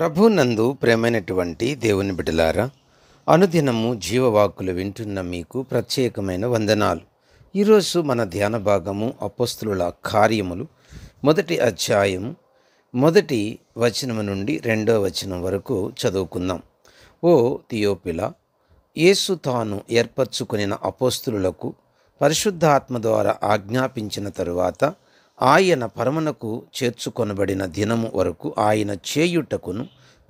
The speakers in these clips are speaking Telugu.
ప్రభు నందు ప్రేమైనటువంటి దేవుని బిడ్డలారా అనుదినము జీవవాక్కులు వింటున్న మీకు ప్రత్యేకమైన వందనాలు ఈరోజు మన ధ్యాన భాగము అపస్తుల కార్యములు మొదటి అధ్యాయము మొదటి వచనం నుండి రెండో వచనం వరకు చదువుకుందాం ఓ థియోపిల యేసు తాను ఏర్పరచుకుని అపోస్తులకు పరిశుద్ధాత్మ ద్వారా ఆజ్ఞాపించిన తరువాత ఆయన పరమునకు చేర్చుకొనబడిన దినము వరకు ఆయన చేయుటకును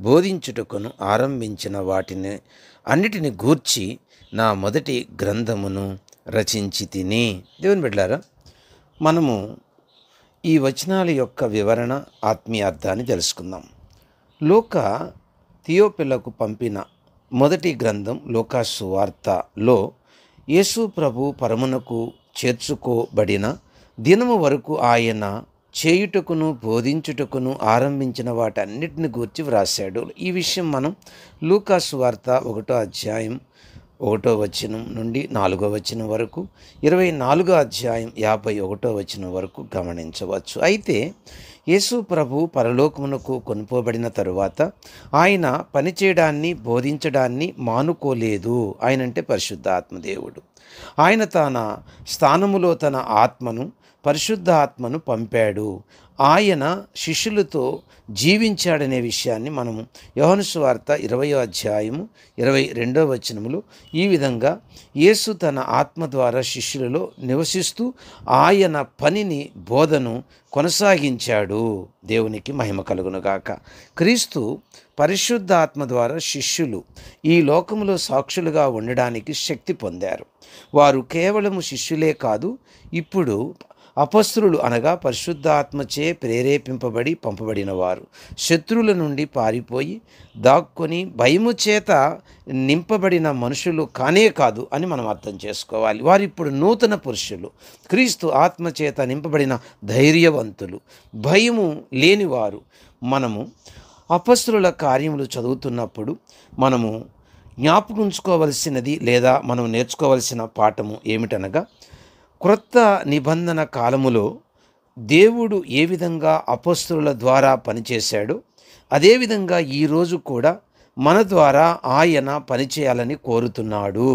బోధించుటకును ఆరంభించిన వాటిని అన్నిటిని గూర్చి నా మొదటి గ్రంథమును రచించి తిని దేవుని బిడ్డారా మనము ఈ వచనాల యొక్క వివరణ ఆత్మీయ అర్థాన్ని తెలుసుకుందాం లోక థియోపిలకు పంపిన మొదటి గ్రంథం లోకాసు వార్తలో యేసు ప్రభు పరమునకు చేర్చుకోబడిన దినము వరకు ఆయన చేయుటకును బోధించుటకును ఆరంభించిన వాటన్నిటిని గూర్చి వ్రాశాడు ఈ విషయం మనం లూకాస్ వార్త ఒకటో అధ్యాయం ఒకటో వచనం నుండి నాలుగో వచనం వరకు ఇరవై నాలుగో అధ్యాయం యాభై ఒకటో వచనం వరకు గమనించవచ్చు అయితే యేసు ప్రభు పరలోకమునకు కొనుపోబడిన తరువాత ఆయన పనిచేయడాన్ని బోధించడాన్ని మానుకోలేదు ఆయన అంటే పరిశుద్ధాత్మదేవుడు ఆయన తన స్థానములో తన ఆత్మను పరిశుద్ధ ఆత్మను పంపాడు ఆయన శిష్యులతో జీవించాడనే విషయాన్ని మనము వార్త ఇరవయో అధ్యాయము ఇరవై రెండో వచనములు ఈ విధంగా యేసు తన ఆత్మ ద్వారా శిష్యులలో నివసిస్తూ ఆయన పనిని బోధను కొనసాగించాడు దేవునికి మహిమ కలుగునుగాక క్రీస్తు పరిశుద్ధాత్మ ద్వారా శిష్యులు ఈ లోకములో సాక్షులుగా ఉండడానికి శక్తి పొందారు వారు కేవలము శిష్యులే కాదు ఇప్పుడు అపస్త్రులు అనగా పరిశుద్ధాత్మచే ప్రేరేపింపబడి పంపబడినవారు శత్రువుల నుండి పారిపోయి దాక్కుని భయము చేత నింపబడిన మనుషులు కానే కాదు అని మనం అర్థం చేసుకోవాలి వారు ఇప్పుడు నూతన పురుషులు క్రీస్తు ఆత్మచేత నింపబడిన ధైర్యవంతులు భయము లేనివారు మనము అపస్త్రుల కార్యములు చదువుతున్నప్పుడు మనము జ్ఞాపకం ఉంచుకోవలసినది లేదా మనం నేర్చుకోవలసిన పాఠము ఏమిటనగా క్రొత్త నిబంధన కాలములో దేవుడు ఏ విధంగా అపస్తుల ద్వారా పనిచేశాడో అదేవిధంగా ఈరోజు కూడా మన ద్వారా ఆయన పనిచేయాలని కోరుతున్నాడు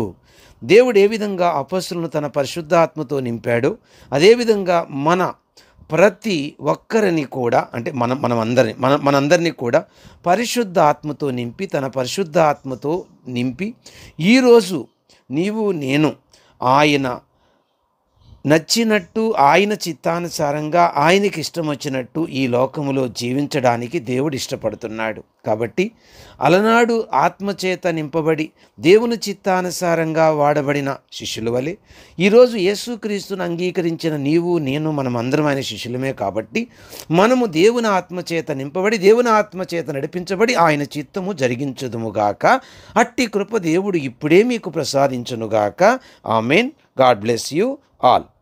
దేవుడు ఏ విధంగా అపస్సులను తన పరిశుద్ధాత్మతో నింపాడో అదేవిధంగా మన ప్రతి ఒక్కరిని కూడా అంటే మనం మనం అందరిని మన మనందరినీ కూడా పరిశుద్ధ ఆత్మతో నింపి తన పరిశుద్ధ ఆత్మతో నింపి ఈరోజు నీవు నేను ఆయన నచ్చినట్టు ఆయన చిత్తానుసారంగా ఆయనకి ఇష్టం వచ్చినట్టు ఈ లోకములో జీవించడానికి దేవుడు ఇష్టపడుతున్నాడు కాబట్టి అలనాడు ఆత్మచేత నింపబడి దేవుని చిత్తానుసారంగా వాడబడిన శిష్యుల వలె ఈరోజు యేసుక్రీస్తును అంగీకరించిన నీవు నేను మనం అందరమైన శిష్యులమే కాబట్టి మనము దేవుని ఆత్మచేత నింపబడి దేవుని ఆత్మచేత నడిపించబడి ఆయన చిత్తము జరిగించదుముగాక అట్టి కృప దేవుడు ఇప్పుడే మీకు ప్రసాదించునుగాక amen God bless you all.